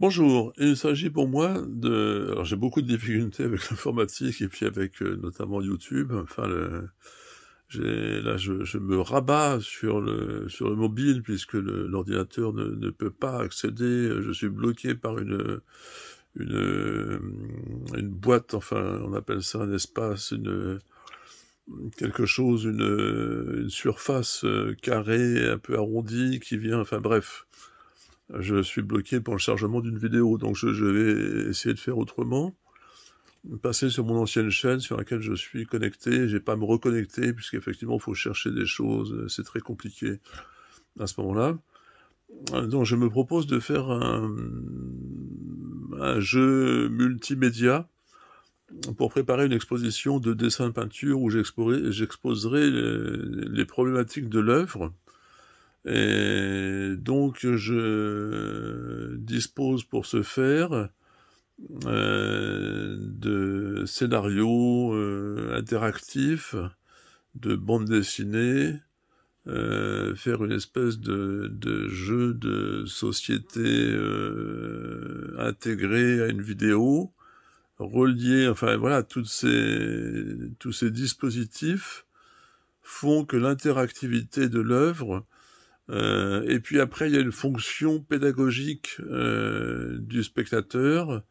Bonjour, il s'agit pour moi de... Alors j'ai beaucoup de difficultés avec l'informatique et puis avec euh, notamment YouTube. Enfin, là je, me rabats sur le, sur le mobile puisque l'ordinateur ne, ne, peut pas accéder. Je suis bloqué par une, une, euh, une boîte, enfin on appelle ça un espace, une quelque chose, une, une surface euh, carrée un peu arrondie qui vient, enfin bref je suis bloqué pour le chargement d'une vidéo, donc je, vais essayer de faire autrement. Passer sur mon ancienne chaîne sur laquelle je suis connecté, Je j'ai pas me reconnecter puisqu'effectivement il faut chercher des choses, c'est très compliqué à ce moment-là. Donc je me propose de faire un, jeu multimédia pour préparer une exposition de dessin-peinture où j'exposerai les problématiques de l'œuvre et donc je dispose pour ce faire euh, de scénarios euh, interactifs, de bandes dessinées, euh, faire une espèce de, jeu de société intégré à une vidéo, relié, enfin voilà, tous ces dispositifs font que l'interactivité de l'œuvre euh, et puis après, il y a une fonction pédagogique euh, du spectateur,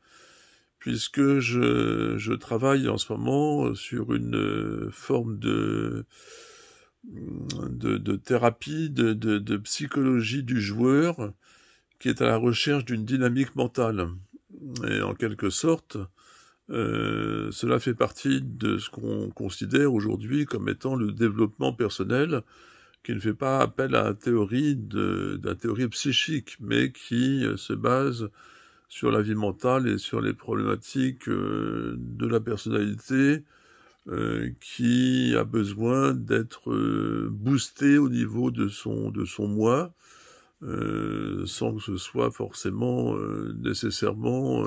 puisque je, travaille en ce moment euh, sur une forme mm, de, de, thérapie, de, de, psychologie du joueur, qui est à la recherche d'une dynamique mentale. Et en quelque sorte, cela fait partie de ce qu'on considère aujourd'hui comme étant le développement personnel, qui ne fait pas appel à la théorie, de, théorie psychique, mais qui euh, se base sur la vie mentale et sur les problématiques euh, de la personnalité euh, qui a besoin d'être boosté au niveau de son, de son moi, sans que ce soit forcément nécessairement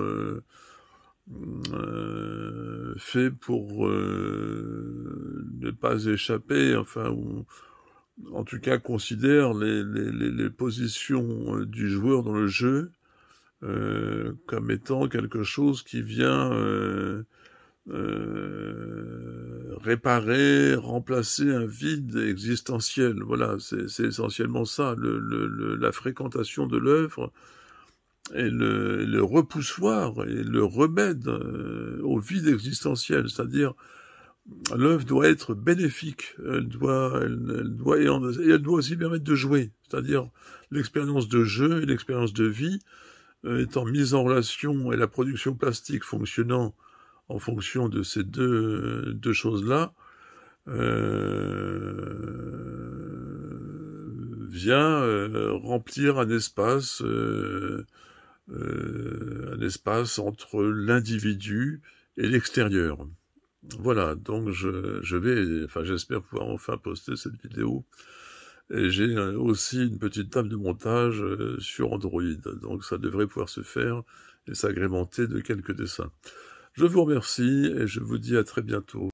fait pour ne pas échapper, enfin, ou, en tout cas, considère les, positions euh, du joueur dans le jeu euh, comme étant quelque chose qui vient euh, réparer, remplacer un vide existentiel. Voilà, c'est essentiellement ça, la fréquentation de l'œuvre et le, repoussoir et le remède au vide existentiel, c'est-à-dire l'œuvre doit être bénéfique, elle doit, et doit aussi permettre de jouer, c'est-à-dire l'expérience de jeu et l'expérience de vie euh, étant mise en relation et la production plastique fonctionnant en fonction de ces deux, choses-là, euh, vient euh, remplir un espace, un espace entre l'individu et l'extérieur. Voilà, donc je, vais, enfin j'espère pouvoir enfin poster cette vidéo. Et j'ai euh, aussi une petite table de montage euh, sur Android, donc ça devrait pouvoir se faire et s'agrémenter de quelques dessins. Je vous remercie et je vous dis à très bientôt.